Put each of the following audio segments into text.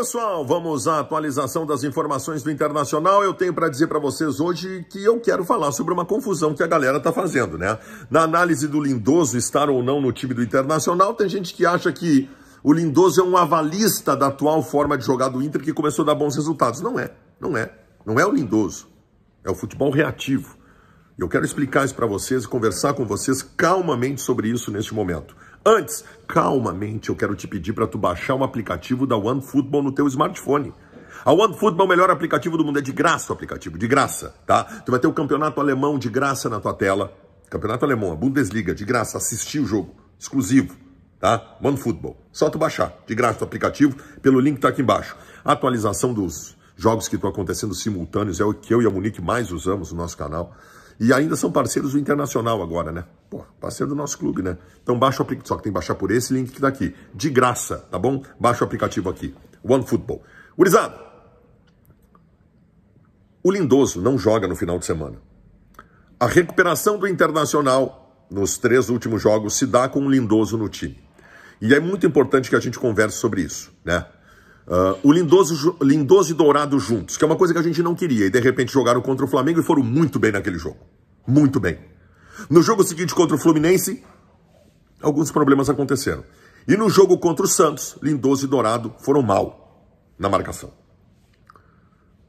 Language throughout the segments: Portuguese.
pessoal, vamos à atualização das informações do internacional. Eu tenho para dizer para vocês hoje que eu quero falar sobre uma confusão que a galera tá fazendo, né? Na análise do Lindoso estar ou não no time do Internacional, tem gente que acha que o Lindoso é um avalista da atual forma de jogar do Inter que começou a dar bons resultados. Não é, não é. Não é o Lindoso. É o futebol reativo. Eu quero explicar isso para vocês e conversar com vocês calmamente sobre isso neste momento. Antes, calmamente, eu quero te pedir para tu baixar um aplicativo da OneFootball no teu smartphone. A OneFootball é o melhor aplicativo do mundo, é de graça o aplicativo, de graça, tá? Tu vai ter o campeonato alemão de graça na tua tela. Campeonato alemão, a Bundesliga, de graça, assistir o jogo, exclusivo, tá? OneFootball, só tu baixar, de graça o aplicativo, pelo link que tá aqui embaixo. atualização dos jogos que estão acontecendo simultâneos é o que eu e a Monique mais usamos no nosso canal. E ainda são parceiros do Internacional agora, né? Pô, parceiro do nosso clube, né? Então baixa o aplicativo, só que tem que baixar por esse link que tá aqui. De graça, tá bom? Baixa o aplicativo aqui, OneFootball. Urizado, o Lindoso não joga no final de semana. A recuperação do Internacional nos três últimos jogos se dá com o Lindoso no time. E é muito importante que a gente converse sobre isso, né? Uh, o Lindoso, Lindoso e Dourado juntos, que é uma coisa que a gente não queria, e de repente jogaram contra o Flamengo e foram muito bem naquele jogo. Muito bem. No jogo seguinte contra o Fluminense, alguns problemas aconteceram. E no jogo contra o Santos, Lindoso e Dourado foram mal na marcação.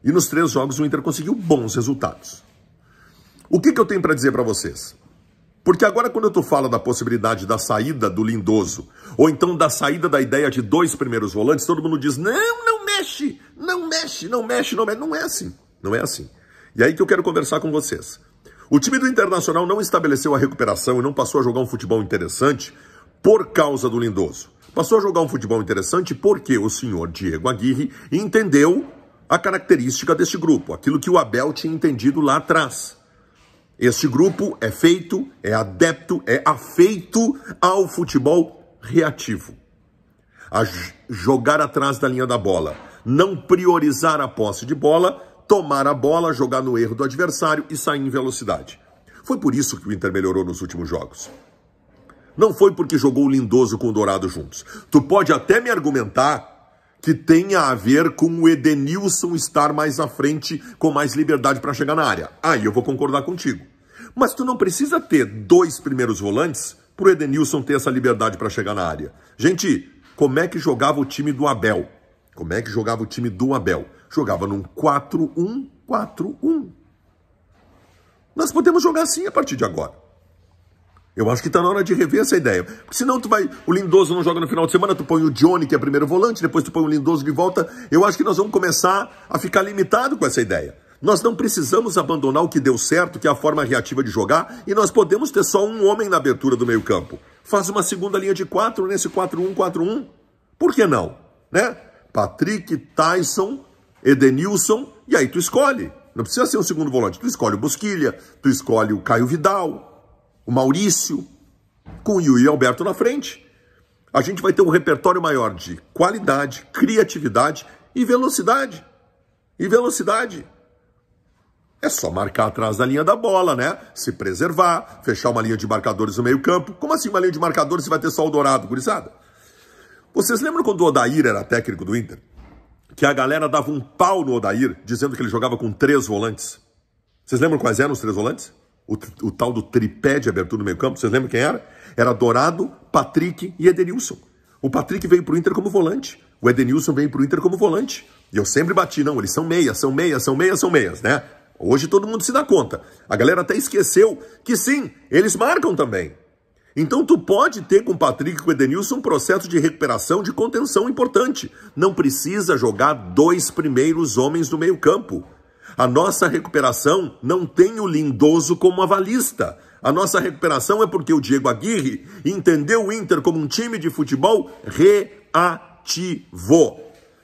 E nos três jogos o Inter conseguiu bons resultados. O que, que eu tenho para dizer para vocês? Porque agora, quando tu fala da possibilidade da saída do Lindoso, ou então da saída da ideia de dois primeiros volantes, todo mundo diz: não, não mexe, não mexe, não mexe, não mexe. Não é assim, não é assim. E aí que eu quero conversar com vocês. O time do Internacional não estabeleceu a recuperação e não passou a jogar um futebol interessante por causa do Lindoso. Passou a jogar um futebol interessante porque o senhor Diego Aguirre entendeu a característica deste grupo, aquilo que o Abel tinha entendido lá atrás. Este grupo é feito, é adepto, é afeito ao futebol reativo. A jogar atrás da linha da bola, não priorizar a posse de bola, tomar a bola, jogar no erro do adversário e sair em velocidade. Foi por isso que o Inter melhorou nos últimos jogos. Não foi porque jogou o Lindoso com o Dourado juntos. Tu pode até me argumentar que tenha a ver com o Edenilson estar mais à frente, com mais liberdade para chegar na área. Aí eu vou concordar contigo. Mas tu não precisa ter dois primeiros volantes para o Edenilson ter essa liberdade para chegar na área. Gente, como é que jogava o time do Abel? Como é que jogava o time do Abel? Jogava num 4-1-4-1. Nós podemos jogar assim a partir de agora. Eu acho que está na hora de rever essa ideia. Porque senão tu vai. O Lindoso não joga no final de semana, tu põe o Johnny, que é primeiro volante, depois tu põe o Lindoso de volta. Eu acho que nós vamos começar a ficar limitado com essa ideia. Nós não precisamos abandonar o que deu certo, que é a forma reativa de jogar, e nós podemos ter só um homem na abertura do meio-campo. Faz uma segunda linha de quatro nesse 4-1-4-1. Por que não? Né? Patrick, Tyson, Edenilson, e aí tu escolhe. Não precisa ser um segundo volante. Tu escolhe o Busquilha, tu escolhe o Caio Vidal, o Maurício, com o Yuri Alberto na frente, a gente vai ter um repertório maior de qualidade, criatividade e velocidade. E velocidade. É só marcar atrás da linha da bola, né? Se preservar, fechar uma linha de marcadores no meio-campo. Como assim uma linha de marcadores se vai ter só o dourado, gurizada? Vocês lembram quando o Odair era técnico do Inter? Que a galera dava um pau no Odair, dizendo que ele jogava com três volantes. Vocês lembram quais eram os três volantes? o, o tal do tripé de abertura do meio campo, vocês lembram quem era? Era Dourado, Patrick e Edenilson. O Patrick veio para o Inter como volante, o Edenilson veio para o Inter como volante. E eu sempre bati, não, eles são meias, são meias, são meias, são meias, né? Hoje todo mundo se dá conta. A galera até esqueceu que sim, eles marcam também. Então tu pode ter com o Patrick e com o Edenilson um processo de recuperação, de contenção importante. Não precisa jogar dois primeiros homens do meio campo. A nossa recuperação não tem o lindoso como avalista. A nossa recuperação é porque o Diego Aguirre entendeu o Inter como um time de futebol reativo.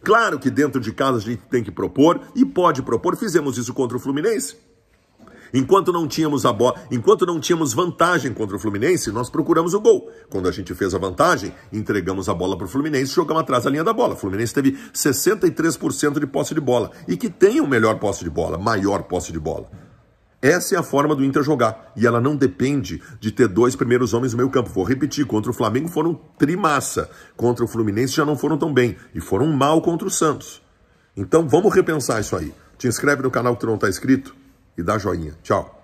Claro que dentro de casa a gente tem que propor e pode propor. Fizemos isso contra o Fluminense. Enquanto não tínhamos a bola, enquanto não tínhamos vantagem contra o Fluminense, nós procuramos o gol. Quando a gente fez a vantagem, entregamos a bola para o Fluminense, jogamos atrás da linha da bola. O Fluminense teve 63% de posse de bola e que tem o melhor posse de bola, maior posse de bola. Essa é a forma do Inter jogar. E ela não depende de ter dois primeiros homens no meio campo. Vou repetir, contra o Flamengo foram trimassa. Contra o Fluminense já não foram tão bem. E foram mal contra o Santos. Então vamos repensar isso aí. Te inscreve no canal que tu não está inscrito e dá joinha. Tchau.